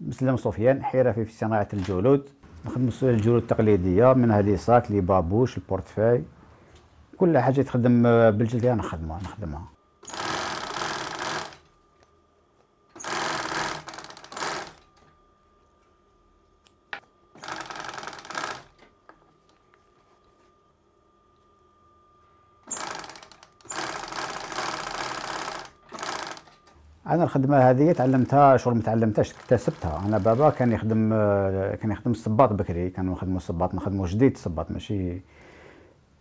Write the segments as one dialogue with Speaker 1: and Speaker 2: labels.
Speaker 1: مسلم سفيان حرفي في صناعة الجلود نخدم الجلود التقليدية منها لي ساك لي بابوش البورتفاي كل حاجة تخدم بالجلد أنا نخدمها نخدمها انا الخدمه هذه تعلمتها شغل ما تعلمتهاش اكتسبتها انا بابا كان يخدم كان يخدم الصباط بكري كانوا يخدموا الصباط نخدموا جديد الصباط ماشي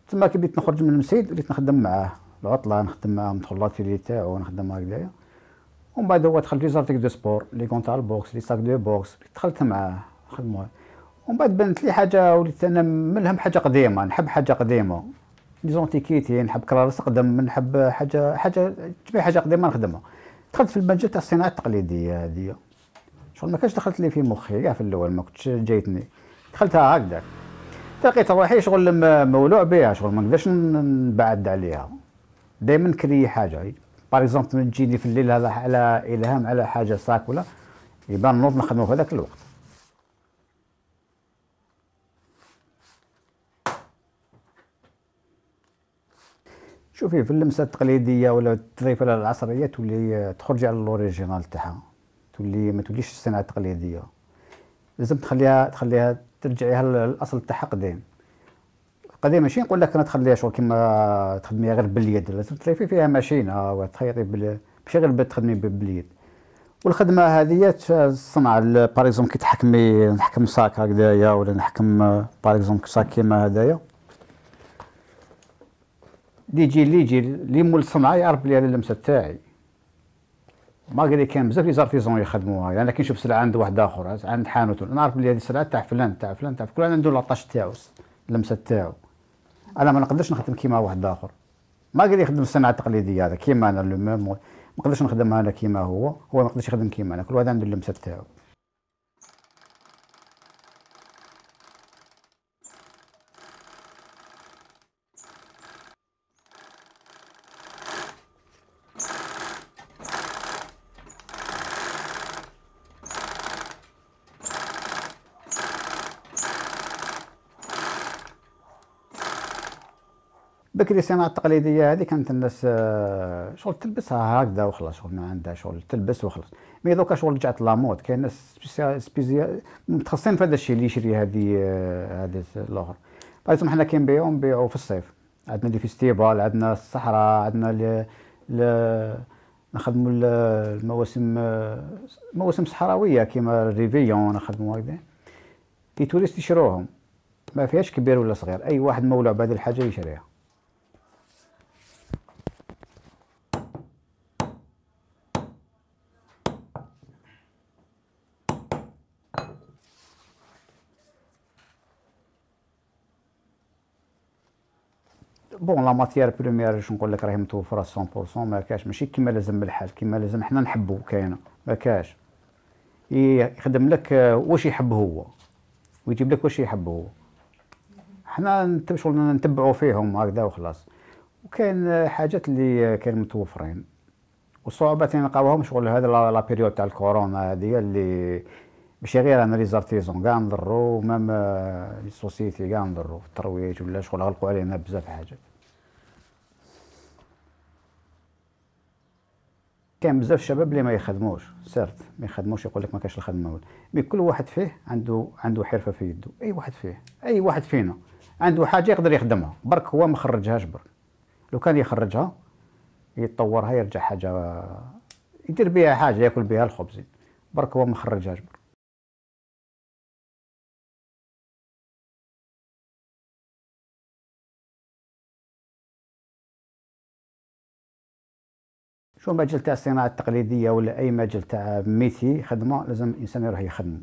Speaker 1: تما كي بديت نخرج من المسيد بديت نخدم معاه العطله نخدم معاه ندخل لاتيلي تاعو نخدم هكذايا ومن بعد هو دخل في زارتيك دو سبور لي كونتار بوكس لي ساك دو بوكس دخلت معاه نخدمو ومن بعد بانت لي حاجه وليت انا ملهم حاجه قديمه نحب حاجه قديمه لي زونتيكيتي نحب كرارس قدم نحب حاجه حاجه تبي حاجه قديمه نخدمها دخلت في المجال تاع الصناعه التقليديه هذه شغل ما كانش دخلت لي في مخي كاع في الاول ما كنتش جايتني دخلتها هكذاك تلقيت روحي شغل مولوع بها شغل ما نقدرش نبعد عليها دائما كري حاجه باغ اكزومبل تجيني في الليل هذا على الهام على حاجه ولا يبان نوض نخدمو في هذاك الوقت شوفي في اللمسه التقليديه ولا التضيفه العصريه تولي تخرجي على الاوريجينال تاعها تولي ما توليش الصناعه التقليديه لازم تخليها تخليها ترجعيها للاصل تاعها قديم قديم ماشي نقول لك انا تخليها شغل كيما تخدميها غير باليد لازم تضيفي فيها ماشينه وتخيطي ماشي غير تخدمي باليد والخدمه هذه تصنع باريزون كي تحكمي نحكم ساك هكذايا ولا نحكم باريزون ساك كيما هذايا اللي يجي اللي يجي اللي مول الصنعه يعرف بلي هذا اللمسه تاعي ماغري كان بزاف لي زارتيزون يخدموها يعني كي نشوف سلعه عند واحد اخر عند حانوت نعرف بلي هذه السلعه تاع فلان تاع فلان تاع كل واحد عنده لاطاش تاعو اللمسه تاعو انا ما نقدرش نخدم كيما واحد اخر ماغري يخدم الصناعه التقليديه هذا كيما انا لو ميم ما نقدرش نخدمها انا كيما هو هو ما يقدرش يخدم كيما انا كل واحد عنده اللمسه تاعو بكري الصناعه التقليديه هذه كانت الناس آه، شغل تلبسها هكذا وخلاص شغل ما عندها شغل تلبس وخلاص مي دوكا شغل رجعت لامود كاين ناس سبيسيال متخصصين في هذا الشيء اللي يشري هذه آه، هذا الاخر بايتهم حنا كنبيعو نبيعو في الصيف عندنا لي فيستيفال عندنا الصحراء عندنا ل ل نخدموا المواسم آه، مواسم صحراويه كيما الريفيون نخدموا هكذا لي توريست يشروهم ما فيهاش كبير ولا صغير اي واحد مولع بهذه الحاجه يشريها بون لا ماتيير بريمير باش نقول لك راهي متوفره 100% ما كاش ماشي كيما لازم الحال كيما لازم حنا نحبو كاينه ما كاش يخدم لك واش يحب هو ويجيب لك واش يحب هو حنا شغل نتبعو فيهم هكذا وخلاص وكاين حاجات اللي كاين متوفرين والصعوبات اللي نلقاوهم شغل هذا لا بيريود تاع الكورونا هذه اللي ماشي غير انا لي زارتيزون كاع نضرو مام آه، لي سوسيتي كاع نضرو في الترويج ولا شغل غلقوا علينا بزاف حاجات كان بزاف الشباب اللي ما يخدموش سيرت ما يخدموش يقول لك ما كاش الخدمه مي كل واحد فيه عنده عنده حرفه في يده اي واحد فيه اي واحد فينا عنده حاجه يقدر يخدمها برك هو ما خرجهاش برك لو كان يخرجها يطورها يرجع حاجه يدير بها حاجه ياكل بها الخبز برك هو ما خرجهاش برك شو مجال تاع الصناعه التقليديه ولا اي مجال تاع ميتي خدمه لازم الانسان يروح يخدم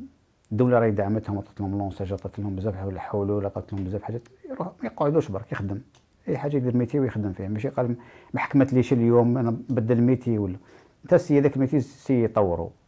Speaker 1: الدوله راهي دعمتهم عطات لهم لونساج عطات لهم بزاف حلول عطات لهم بزاف حاجات يروح ما يقعدوش برك يخدم اي حاجه يدير ميتي ويخدم فيها ماشي قال ما حكمت ليش اليوم انا بدل ميتي ولا انت السي هذاك الميتي سي يطوروا